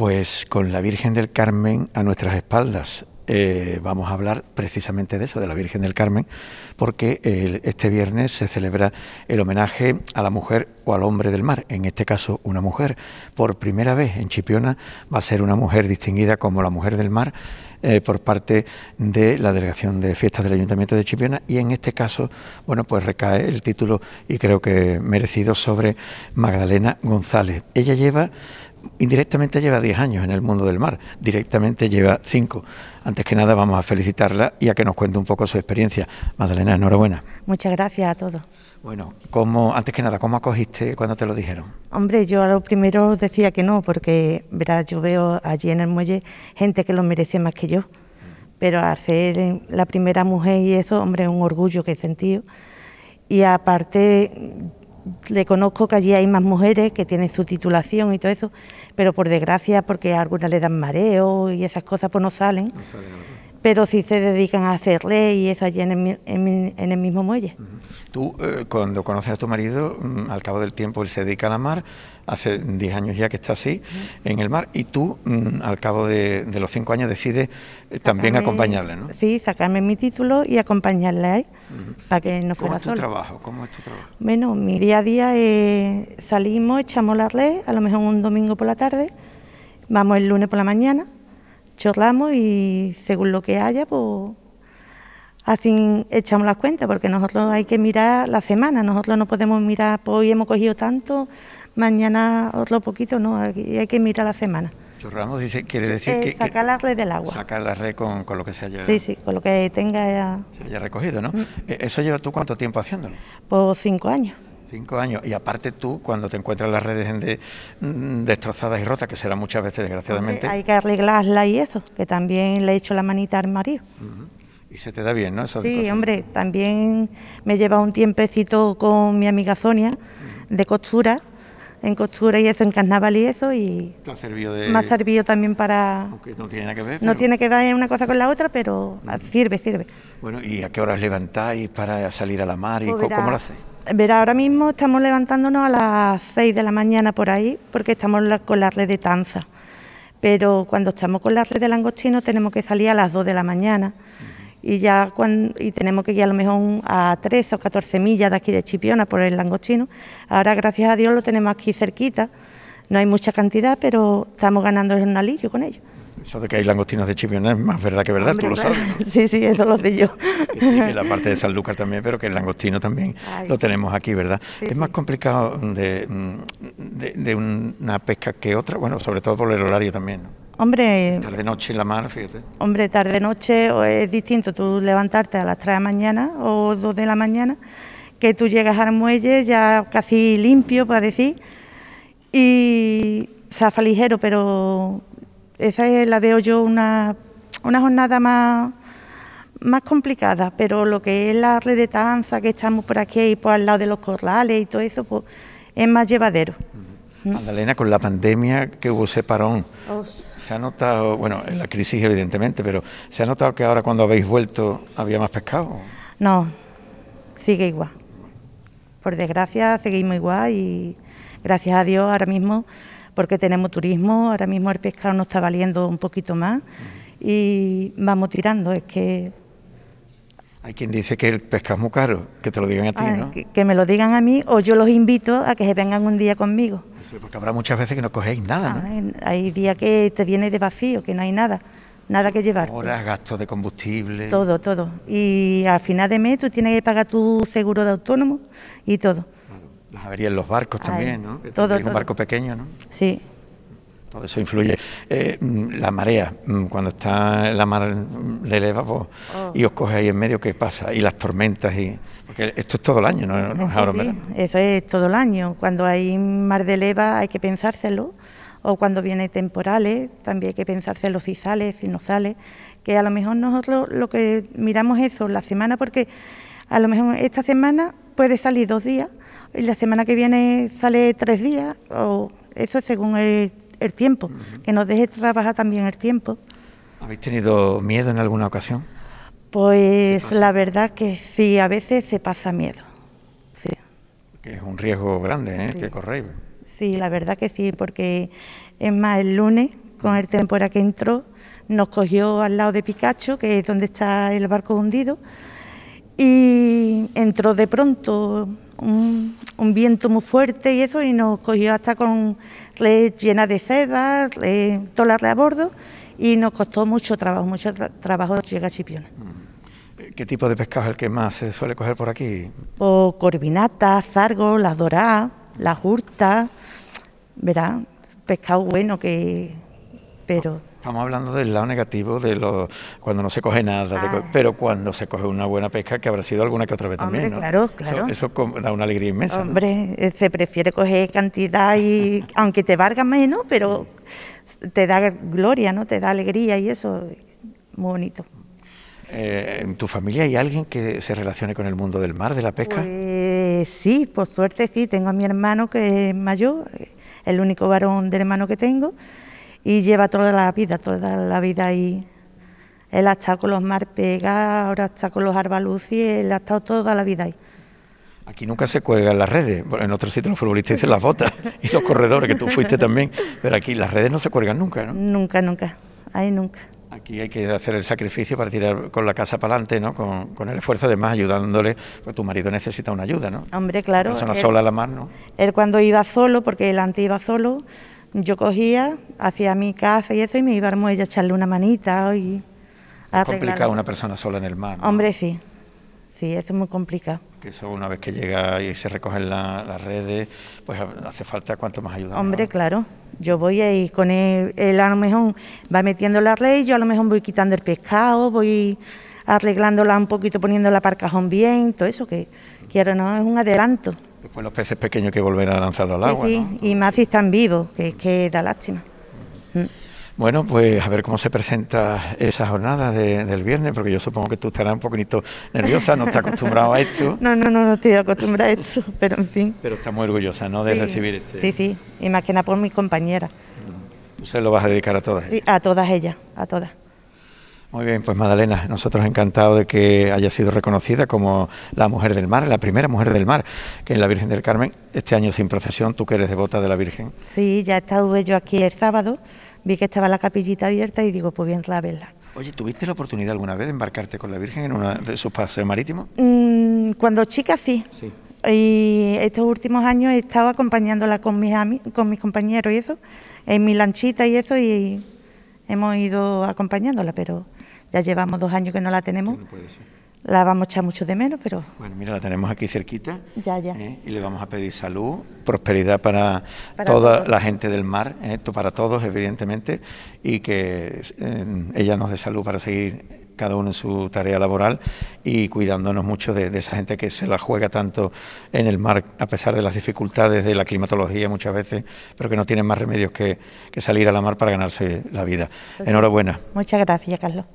Pues con la Virgen del Carmen a nuestras espaldas. Eh, vamos a hablar precisamente de eso, de la Virgen del Carmen, porque este viernes se celebra el homenaje a la mujer o al hombre del mar, en este caso una mujer. Por primera vez en Chipiona va a ser una mujer distinguida como la mujer del mar eh, por parte de la Delegación de Fiestas del Ayuntamiento de Chipiona y en este caso, bueno, pues recae el título y creo que merecido sobre Magdalena González. Ella lleva indirectamente lleva 10 años en el mundo del mar, directamente lleva 5. Antes que nada vamos a felicitarla y a que nos cuente un poco su experiencia. ...Madalena, enhorabuena. Muchas gracias a todos. Bueno, ¿cómo, antes que nada, ¿cómo acogiste cuando te lo dijeron? Hombre, yo a lo primero decía que no, porque verás, yo veo allí en el muelle gente que lo merece más que yo. Pero hacer la primera mujer y eso, hombre, es un orgullo que he sentido. Y aparte, le conozco que allí hay más mujeres que tienen su titulación y todo eso, pero por desgracia, porque a algunas le dan mareo y esas cosas, pues no salen. pero sí se dedican a hacer ley y eso allí en el, mismo muelle. Tú, eh, cuando conoces a tu marido, mm, al cabo del tiempo él se dedica a la mar, hace 10 años ya que está así, en el mar, y tú, mm, al cabo de, los 5 años, decides eh, también acompañarle, ¿no? Sí, sacarme mi título y acompañarle ahí para que no fuera ¿Cómo es tu trabajo? ¿Cómo trabajo? Bueno, mi día a día salimos, echamos la red, a lo mejor un domingo por la tarde, vamos el lunes por la mañana, chorlamos y según lo que haya, pues así echamos las cuentas, porque nosotros hay que mirar la semana, nosotros no podemos mirar, pues hoy hemos cogido tanto, mañana otro poquito, no, hay que mirar la semana ramos dice, quiere decir eh, que, Sacar la red del agua. Sacar la red con, con, lo que se haya... Sí, sí, con lo que tenga... Ya... Se haya recogido, ¿no? Mm. Eh, ¿Eso lleva tú cuánto tiempo haciéndolo? Pues cinco años. Cinco años. Y aparte tú, cuando te encuentras las redes de, mm, destrozadas y rotas, que será muchas veces, desgraciadamente... hay que arreglarlas y eso, que también le he hecho la manita al marido. Y se te da bien, ¿no? Eso sí, hombre, también me lleva un tiempecito con mi amiga Sonia, de costura, en costura y eso, en carnaval y eso, y ¿Te ha servido me ha servido también para... no tiene que ver. No tiene que ver una cosa con la otra, pero sirve, sirve. Bueno, ¿y a qué horas levantáis para salir a la mar y pues cómo lo hacéis? Verá, ahora mismo estamos levantándonos a las 6 de la mañana por ahí, porque estamos con la red de tanza. Pero cuando estamos con la red de langostino... tenemos que salir a las 2 de la mañana y ya y tenemos que ir a lo mejor a 13 o 14 millas de aquí de Chipiona por el langostino. Ahora, gracias a Dios, lo tenemos aquí cerquita. No hay mucha cantidad, pero estamos ganando el jornalillo con ello. Eso de que hay langostinos de Chipiona es más verdad que verdad, tú lo sabes. Sí, sí, eso lo sé yo. Y la parte de San Sanlúcar también, pero que el langostino también lo tenemos aquí, ¿verdad? es más complicado de, de, de, una pesca que otra, bueno, sobre todo por el horario también. ¿no? Hombre. Tarde noche en la mar, fíjate. Hombre, tarde noche es distinto tú levantarte a las 3 de la mañana o 2 de la mañana, que tú llegas al muelle ya casi limpio, para decir, y zafa ligero, pero esa es, la veo yo una, jornada más complicada, pero lo que es la red de tanza que estamos por aquí y por al lado de los corrales y todo eso, pues es más llevadero. Magdalena, con la pandemia que hubo ese parón, se ha notado, bueno, en la crisis evidentemente, pero ¿se ha notado que ahora cuando habéis vuelto había más pescado? No, sigue igual. Por desgracia seguimos igual y gracias a Dios ahora mismo, porque tenemos turismo, ahora mismo el pescado nos está valiendo un poquito más y vamos tirando, es que hay quien dice que el pesca es muy caro, que te lo digan a ti, ah, ¿no? Que, me lo digan a mí o yo los invito a que se vengan un día conmigo. porque habrá muchas veces que no cogéis nada, ¿no? Ah, hay días que te viene de vacío, que no hay nada, nada que llevar. Horas, gastos de combustible. Todo, todo. Y al final de mes tú tienes que pagar tu seguro de autónomo y todo. Las averías en los barcos también, ¿no? Todo, todo. un barco pequeño, ¿no? Sí todo eso influye. Eh, mm, la marea, mm, cuando está la mar de mm, leva pues, ah. y os coges ahí en medio, ¿qué pasa? Y las tormentas, y porque esto es todo el año, no, ahora Eso es todo el año. Cuando hay mar de leva hay que pensárselo, o cuando viene temporales también hay que pensárselo si sale, si no sale, que a lo mejor nosotros lo que miramos eso la semana, porque a lo mejor esta semana puede salir dos días y la semana que viene sale tres días, o eso según el el tiempo, que nos deje trabajar también el tiempo. ¿Habéis tenido miedo en alguna ocasión? Pues la verdad que sí, a veces se pasa miedo. Sí. Que es un riesgo grande ¿eh? que corréis. Sí, la verdad que sí, porque es más, el lunes, con el temporal que entró, nos cogió al lado de Picacho, que es donde está el barco hundido, y entró de pronto un, viento muy fuerte y eso, y nos cogió hasta con red llena de cebas, toda la red a bordo, y nos costó mucho trabajo, mucho trabajo llegar a Chipiona. Eh, ¿Qué tipo de pescado es el que más se suele coger por aquí? O pues corvinata, zargo, las doradas, las hurtas, verá, pescado bueno que... pero... Estamos hablando del lado negativo de lo, cuando no se coge nada, ah. pero cuando se coge una buena pesca, que habrá sido alguna que otra vez también. ¿no? Claro, claro. Eso, da una alegría inmensa. Hombre, eh, se prefiere coger cantidad y aunque te valga menos, pero te da gloria, ¿no? Te da alegría y eso, muy bonito. Eh, ¿En tu familia hay alguien que se relacione con el mundo del mar, de la pesca? Pues sí, por suerte sí. Tengo a mi hermano que es mayor, el único varón del hermano que tengo y lleva toda la vida, toda la vida ahí. Él ha estado con los Marpega, ahora está con los Arbaluci, él ha estado toda la vida ahí. Aquí nunca se cuelgan las redes. en otros sitios los futbolistas dicen las botas y los corredores, que tú fuiste también. Pero aquí las redes no se cuelgan nunca, ¿no? Nunca, nunca. Ahí nunca. Aquí hay que hacer el sacrificio para tirar con la casa para adelante, ¿no? Con, el esfuerzo, además, ayudándole. Pues tu marido necesita una ayuda, ¿no? Hombre, claro. Una sola a la mar, ¿no? Él cuando iba solo, porque él antes iba solo, yo cogía, hacía mi casa y eso y me iba al muelle a echarle una manita y Es complicado una persona sola en el mar. Hombre, sí. Sí, eso es muy complicado. Que eso una vez que llega y se recogen las redes, pues hace falta cuanto más ayuda. Hombre, claro. Yo voy ahí con él, él a lo mejor va metiendo la red, yo a lo mejor voy quitando el pescado, voy arreglándola un poquito, poniendo la parcajón bien, todo eso que quiero, ¿no? Es un adelanto. Después pues los peces pequeños que volver a lanzarlo al agua. Sí, y más si están vivos, que da lástima. Mm. Bueno, pues a ver cómo se presenta esa jornada del viernes, porque yo supongo que tú estarás un poquito nerviosa, no estás acostumbrada a esto. No, no, no, no estoy acostumbrada a esto, pero en fin. Pero está muy orgullosa, ¿no?, de recibir este... Sí, sí, y más que nada por mi compañera. Tú se lo vas a dedicar a todas ellas. a todas ellas, a todas. Muy bien, pues Madalena, nosotros encantados de que haya sido reconocida como la mujer del mar, la primera mujer del mar, que es la Virgen del Carmen, este año sin procesión, tú que eres devota de la Virgen. Sí, ya estuve yo aquí el sábado, vi que estaba la capillita abierta y digo, pues bien, la vela. Oye, ¿tuviste la oportunidad alguna vez de embarcarte con la Virgen en uno de sus paseos marítimos? Mm, cuando chica sí. sí. Y estos últimos años he estado acompañándola con mis, con mis compañeros y eso, en mi lanchita y eso, y hemos ido acompañándola, pero ya llevamos dos años que no la tenemos. La vamos a echar mucho de menos, pero... Bueno, mira, la tenemos aquí cerquita. Ya, ya. ¿eh? Y le vamos a pedir salud, prosperidad para, toda la gente del mar, esto ¿eh? para todos, evidentemente, y que eh, ella nos dé salud para seguir cada uno en su tarea laboral y cuidándonos mucho de, esa gente que se la juega tanto en el mar, a pesar de las dificultades de la climatología muchas veces, pero que no tienen más remedios que, salir a la mar para ganarse la vida. Pues Enhorabuena. Muchas gracias, Carlos.